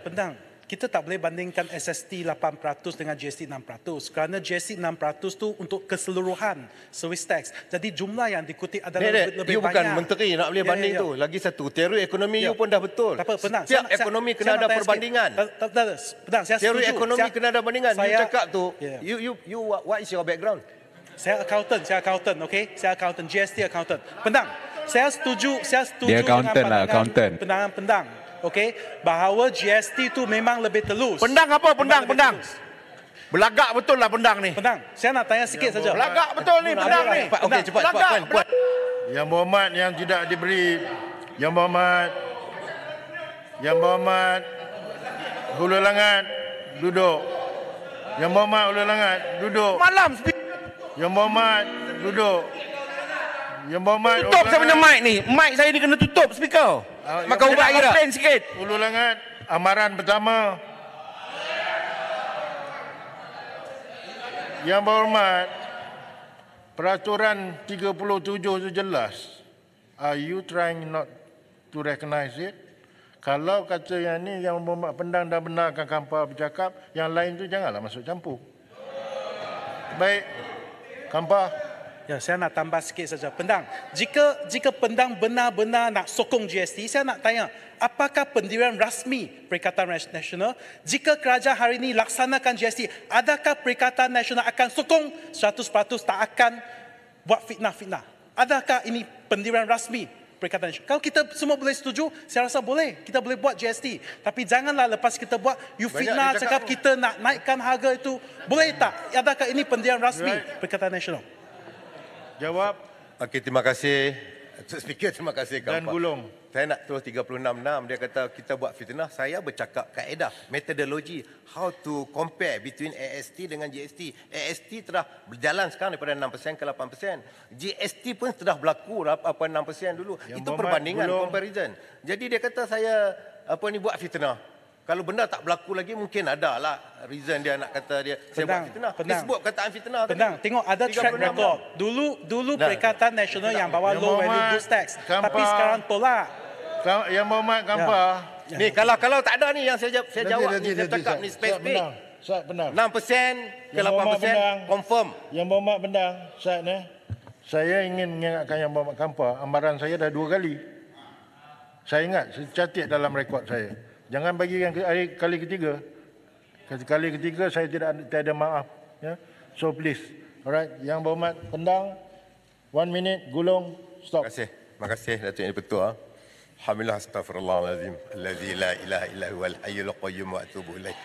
Pendang, Kita tak boleh bandingkan SST 8% dengan GST 6%. Kerana GST 6% tu untuk keseluruhan Swiss tax. Jadi jumlah yang dikutip adalah Nek, lebih, lebih you banyak. You bukan menteri nak boleh yeah, ya, banding yeah, yeah. tu. Lagi satu, teori ekonomi yeah. you pun dah betul. Tak apa, benang. Setiap saya, ekonomi saya, kena saya ada perbandingan. Tak, tak, tak, saya teori ekonomi saya, kena ada perbandingan. you cakap tu, yeah. you, you, you, what, what is your background? Saya accountant, saya accountant, okay? Saya accountant, GST accountant. Pendang. saya setuju, saya setuju Dia accountant dengan lah, accountant. Pendang, pendang okey bahawa GST tu memang lebih telus. Pendang apa pendang pendang? Belagak betul lah pendang ni. Pendang. Saya nak tanya sikit saja. Belagak betul ni pendang ni. Okey cepat cepat puan Yang Muhammad yang tidak diberi Yang Muhammad Yang Muhammad Hulu Langat duduk Yang Muhammad Hulu Langat duduk Malam Yang Muhammad duduk Yang Muhammad Tutup saya punya mic ni Mic saya ni kena tutup speaker Uh, Maka ubah air lah. sikit. Ulu langat. Amaran pertama. Yang berhormat, peraturan 37 itu jelas. Are you trying not to recognize it? Kalau kata yang ni yang berhormat pendang dah benarkan kampar bercakap, yang lain tu janganlah masuk campur. Baik. Kampar. Ya, saya nak tambah sikit saja pendang. Jika jika pendang benar-benar nak sokong GST, saya nak tanya, apakah pendirian rasmi Perikatan Nasional? Jika kerajaan hari ini laksanakan GST, adakah Perikatan Nasional akan sokong 100% tak akan buat fitnah-fitnah? Adakah ini pendirian rasmi Perikatan Nasional? Kalau kita semua boleh setuju, saya rasa boleh. Kita boleh buat GST. Tapi janganlah lepas kita buat, you fitnah cakap, cakap kita nak naikkan harga itu. Boleh tak? Adakah ini pendirian rasmi Perikatan Nasional? Jawab. Okey, terima kasih. Tuan Speaker, terima kasih. Dan Kampak. gulung. Saya nak terus 36.6. Dia kata kita buat fitnah. Saya bercakap kaedah, metodologi. How to compare between AST dengan GST. AST telah berjalan sekarang daripada 6% ke 8%. GST pun sudah berlaku 6% dulu. Yang Itu perbandingan, gulung. comparison. Jadi dia kata saya apa ni buat fitnah. Kalau benda tak berlaku lagi mungkin ada lah reason dia nak kata dia tenang, saya buat fitnah. Tenang. Dia sebut kata fitnah tenang. Tengok ada track record. Dulu dulu nah, Perikatan Nasional yang bawa yang low value goods tax. Tapi sekarang tolak. Kamp yang Muhammad Kampar. Ya. Ya. Ni kalau kalau tak ada ni yang saya saya jawab nanti, ni nanti, saya cakap ni spesifik. Syed benar. 6% ke yang 8% benang, confirm. Yang Muhammad benar, Saya ni. Saya ingin mengingatkan yang Muhammad Kampar, amaran saya dah dua kali. Saya ingat, saya catat dalam rekod saya. Jangan bagi yang kali ketiga. Kali ketiga saya tidak tiada maaf. Ya. So please. Alright, yang berhormat kendang, one minute gulung stop. Terima kasih. Terima kasih Datuk Yang Petua. Alhamdulillah astagfirullahalazim allazi la ilaha illa huwal hayyul qayyum wa atubu ilaih.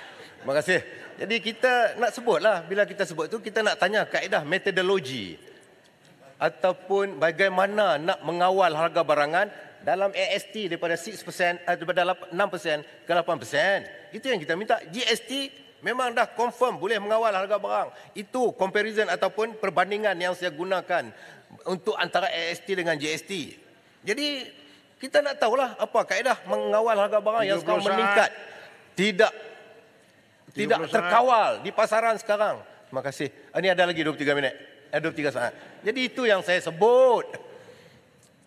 Terima kasih. Jadi kita nak sebutlah bila kita sebut tu kita nak tanya kaedah metodologi ataupun bagaimana nak mengawal harga barangan dalam AST daripada 6% uh, eh, daripada 6% ke 8%. Itu yang kita minta. GST memang dah confirm boleh mengawal harga barang. Itu comparison ataupun perbandingan yang saya gunakan untuk antara AST dengan GST. Jadi kita nak tahulah apa kaedah mengawal harga barang yang sekarang meningkat. Tidak tidak terkawal di pasaran sekarang. Terima kasih. Ini ah, ada lagi 23 minit. Eh, 23 saat. Jadi itu yang saya sebut.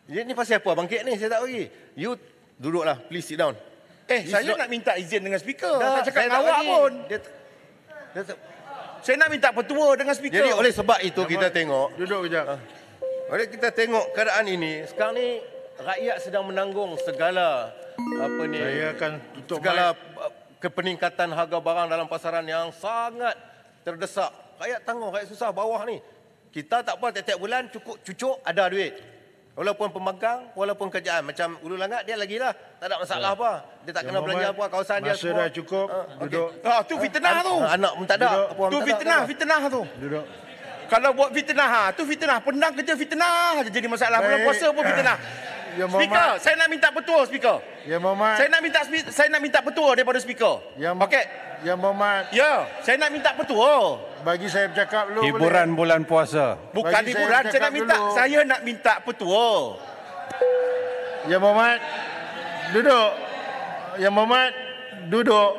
Ini ni pasal apa bangkit ni? Saya tak pergi. You duduklah. Please sit down. Eh, He's saya nak minta izin dengan speaker. Dah, tak cakap dengan awak pun. Dia, t- dia t- saya nak minta petua dengan speaker. Jadi oleh sebab itu Jangan kita tengok. Duduk sekejap. Uh, ah. oleh kita tengok keadaan ini. Sekarang ni rakyat sedang menanggung segala apa ni. Saya akan tutup Segala mic. Eh, kepeningkatan harga barang dalam pasaran yang sangat terdesak. Rakyat tanggung, rakyat susah bawah ni. Kita tak apa tiap-tiap bulan cukup cucuk ada duit. Walaupun pemegang, walaupun kerjaan. Macam Ulu Langat, dia lagi lah. Tak ada masalah ya. apa. Dia tak ya, kena belanja apa kawasan masa dia semua. Masa dah cukup, ha, duduk. Okay. Ah, tu fitnah ha, tu. Ah, anak pun tak ada. tu fitnah, fitnah tu. Duduk. Kalau buat fitnah, ha, tu fitnah. Pendang kerja fitnah jadi masalah. Bulan puasa pun fitnah. Ya Muhammad. Speaker, saya nak minta petua speaker. Ya Muhammad. Saya nak minta saya nak minta petua daripada speaker. Ya Okay. Ya Muhammad. Ya, saya nak minta petua. Bagi saya bercakap dulu. Hiburan boleh. bulan puasa. Bukan Bagi hiburan, saya, saya nak minta dulu. saya nak minta petua. Ya Muhammad. Duduk. Ya Muhammad, duduk.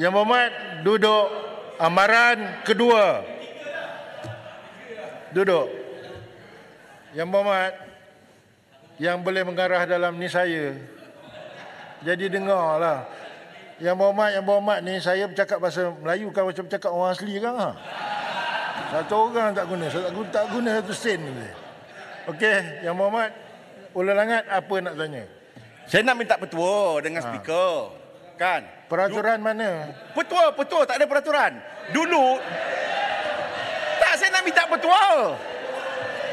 Ya Muhammad, duduk. Amaran kedua. Duduk. Yang berhormat, yang boleh mengarah dalam ni saya. Jadi dengarlah. Yang bawa berhormat, yang bawa berhormat ni saya bercakap bahasa Melayu kan macam bercakap orang asli kan. Ha? Satu orang tak guna, saya tak guna, tak guna satu sen ni. Okey, yang bawa berhormat, Ula Langat apa nak tanya? Saya nak minta petua dengan ha. speaker. Kan? Peraturan du- mana? Petua, petua, tak ada peraturan. Dulu tak saya nak minta petua.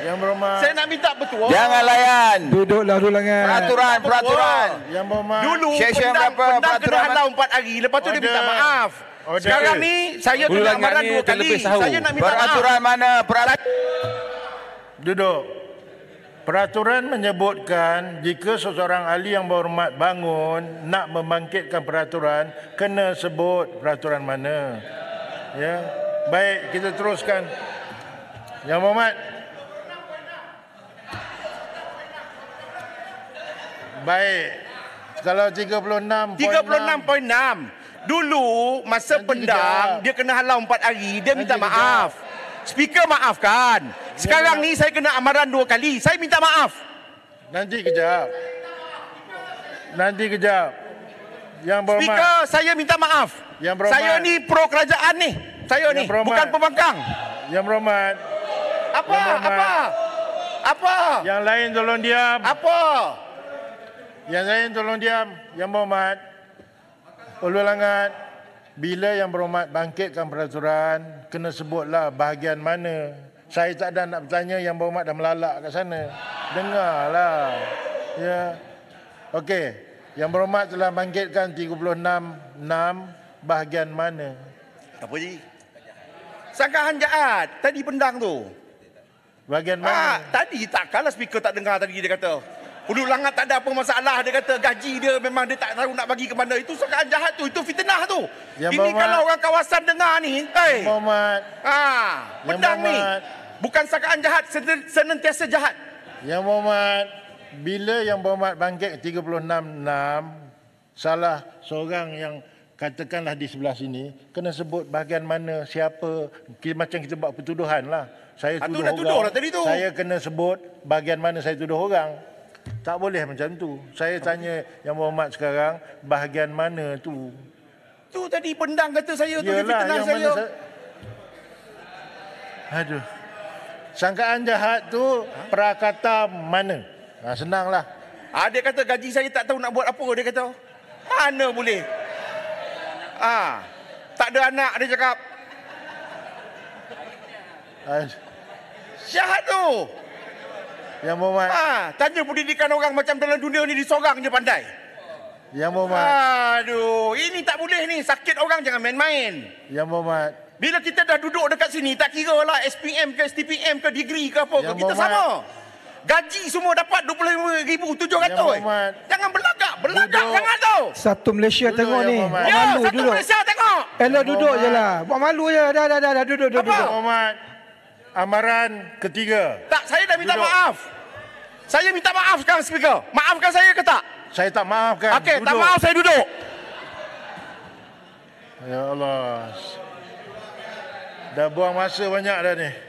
Yang berhormat. Saya nak minta petua. Jangan layan. duduklah lalu langan. Peraturan, peraturan. Yang berhormat. Dulu Session pendang, berapa, pendang peraturan. kena halau 4 hari. Lepas tu Order. dia minta maaf. Order. Sekarang ni saya kena marah 2 kali. Saya nak minta peraturan maaf. Peraturan mana? Peraturan. Duduk. Peraturan menyebutkan jika seseorang ahli yang berhormat bangun nak membangkitkan peraturan, kena sebut peraturan mana. Ya. Baik, kita teruskan. Yang Muhammad. Baik. Kalau 36.6. 36.6. Dulu masa Nanti pendam tidak. dia kena halau 4 hari, dia minta Nanti maaf. Tidak. Speaker maafkan. Sekarang ni saya kena amaran dua kali. Saya minta maaf. Nanti kejap. Nanti kejap. Yang berhormat. Speaker, saya minta maaf. Yang berhormat. Saya ni pro kerajaan ni. Saya yang ni berhormat. bukan pembangkang. Yang berhormat. Apa? Yang berhormat. Apa? Apa? Yang lain tolong diam. Apa? Yang lain tolong diam. Yang berhormat. Perlu langat. Bila yang berhormat bangkitkan peraturan, kena sebutlah bahagian mana. Saya tak ada nak bertanya yang berhormat dah melalak kat sana. Dengarlah. Ya. Okey. Yang berhormat telah bangkitkan 36.6 bahagian mana? Apa ni? Sangkaan jahat. Tadi pendang tu. Bahagian mana? Ah, tadi tak kalah speaker tak dengar tadi dia kata. Hulu langat tak ada apa masalah dia kata gaji dia memang dia tak tahu nak bagi ke mana itu sangat jahat tu itu fitnah tu. Yang Ini Muhammad. kalau orang kawasan dengar ni, hey. Eh. Yang Muhammad. Ha, ya, pedang ni. Bukan sangkaan jahat, senantiasa jahat. Yang Muhammad, bila Yang Muhammad bangkit 366, salah seorang yang katakanlah di sebelah sini, kena sebut bahagian mana, siapa, macam kita buat pertuduhan lah. Saya ah, tuduh Atu orang. lah tadi tu. Saya kena sebut bahagian mana saya tuduh orang. Tak boleh macam tu. Saya tanya Yang Berhormat sekarang, bahagian mana tu? Tu tadi pendang kata saya tu, Yalah, dia fitnah saya. saya. Aduh. Sangkaan jahat tu ha? prakata mana? Ha, senanglah. Ha, dia kata gaji saya tak tahu nak buat apa dia kata. Mana boleh? Ah, ha, tak ada anak dia cakap. Ha, jahat tu. Yang Mohamad. Ha, tanya pendidikan orang macam dalam dunia ni disorang je pandai. Yang Mohamad. Aduh, ini tak boleh ni. Sakit orang jangan main-main. Yang Mohamad. Bila kita dah duduk dekat sini, tak kira lah SPM ke STPM ke degree ke apa ke, kita sama. Gaji semua dapat RM25,700. Yang Mohamad. Jangan berlagak, berlagak. duduk. jangan tau. Satu Malaysia duduk tengok ni. Ya, satu duduk. Malaysia tengok. Elok duduk je lah. Buat malu je. Dah, dah, dah. dah. Duduk, duduk, apa? duduk amaran ketiga. Tak, saya dah minta duduk. maaf. Saya minta maaf sekarang, Speaker. Maafkan saya ke tak? Saya tak maafkan. Okey, tak maaf saya duduk. Ya Allah. Dah buang masa banyak dah ni.